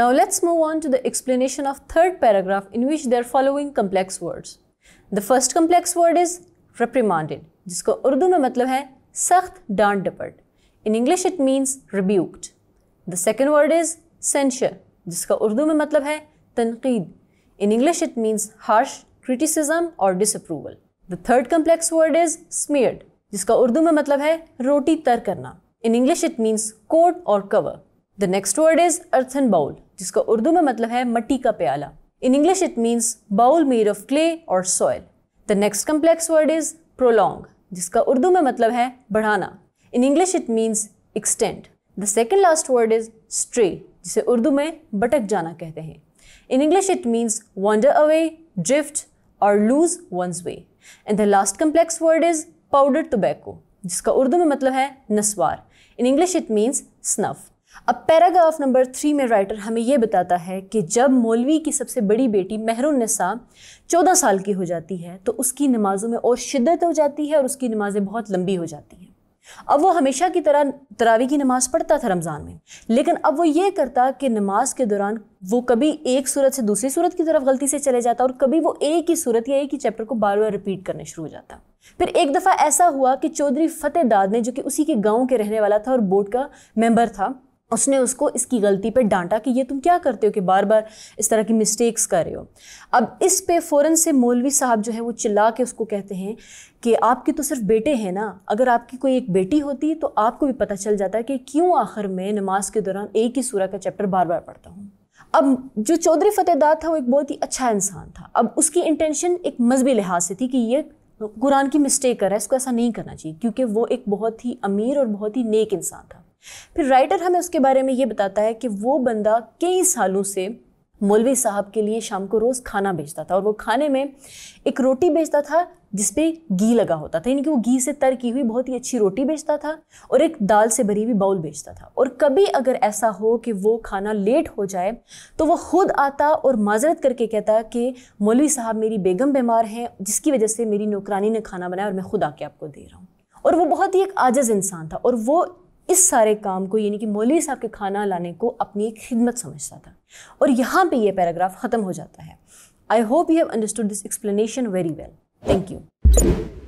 Now let's move on to the explanation of third paragraph in which there are following complex words. The first complex word is reprimanded, जिसको उर्दू में मतलब है सख्त डांट डपट In English it means rebuked. The second word is censure, जिसका उर्दू में मतलब है तनकीद In English it means harsh criticism or disapproval. The third complex word is smeared, जिसका उर्दू में मतलब है रोटी तर करना In English it means coat or cover. The next word is earthen bowl, जिसका उर्दू में मतलब है मट्टी का प्याला in English it means bowl made of clay और soil the next complex word is prolong जिसका उर्दू में मतलब है बढ़ाना in English it means extend the second last word is stray जिसे उर्दू में बटक जाना कहते हैं in English it means wander away drift और lose one's way and the last complex word is powder tobacco जिसका उर्दू में मतलब है नस्वार इन इंग्लिश इट मीन्स स्नफ़ अब पैराग्राफ नंबर थ्री में राइटर हमें यह बताता है कि जब मौलवी की सबसे बड़ी बेटी नसा चौदह साल की हो जाती है तो उसकी नमाज़ों में और शिद्दत हो जाती है और उसकी नमाज़ें बहुत लंबी हो जाती हैं अब वो हमेशा की तरह तरावी की नमाज़ पढ़ता था रमज़ान में लेकिन अब वो ये करता कि नमाज के दौरान वो कभी एक सूरत से दूसरी सूरत की तरफ गलती से चले जाता और कभी वो एक ही सूरत या एक ही चैप्टर को बार बार रिपीट करने शुरू हो जाता फिर एक दफ़ा ऐसा हुआ कि चौधरी फतेह दाद ने जो कि उसी के गाँव के रहने वाला था और बोर्ड का मेम्बर था उसने उसको इसकी गलती पे डांटा कि ये तुम क्या करते हो कि बार बार इस तरह की मिस्टेक्स कर रहे हो अब इस पे फ़ौरन से मौलवी साहब जो है वो चिल्ला के उसको कहते हैं कि आपके तो सिर्फ बेटे हैं ना अगर आपकी कोई एक बेटी होती तो आपको भी पता चल जाता कि क्यों आखिर में नमाज के दौरान एक ही सूरह का चैप्टर बार बार पढ़ता हूँ अब जो चौधरी फतेहदाद था वो एक बहुत ही अच्छा इंसान था अब उसकी इंटेंशन एक मजहबी लिहाज से थी कि ये कुरान की मिस्टेक कर रहा है इसको ऐसा नहीं करना चाहिए क्योंकि वो एक बहुत ही अमीर और बहुत ही नेक इंसान था फिर राइटर हमें उसके बारे में ये बताता है कि वो बंदा कई सालों से मौलवी साहब के लिए शाम को रोज़ खाना भेजता था और वो खाने में एक रोटी भेजता था जिसपे घी लगा होता था यानी कि वो घी से तर की हुई बहुत ही अच्छी रोटी बेचता था और एक दाल से भरी हुई बाउल बेचता था और कभी अगर ऐसा हो कि वो खाना लेट हो जाए तो वो खुद आता और माजरत करके कहता कि मौलवी साहब मेरी बेगम बीमार हैं जिसकी वजह से मेरी नौकरानी ने खाना बनाया और मैं खुद आके आपको दे रहा हूँ और वो बहुत ही एक आजज इंसान था और वो इस सारे काम को यानी कि मौलवी साहब के खाना लाने को अपनी एक खिदमत समझता था और यहाँ पे ये पैराग्राफ ख़त्म हो जाता है I hope you have understood this explanation very well thank you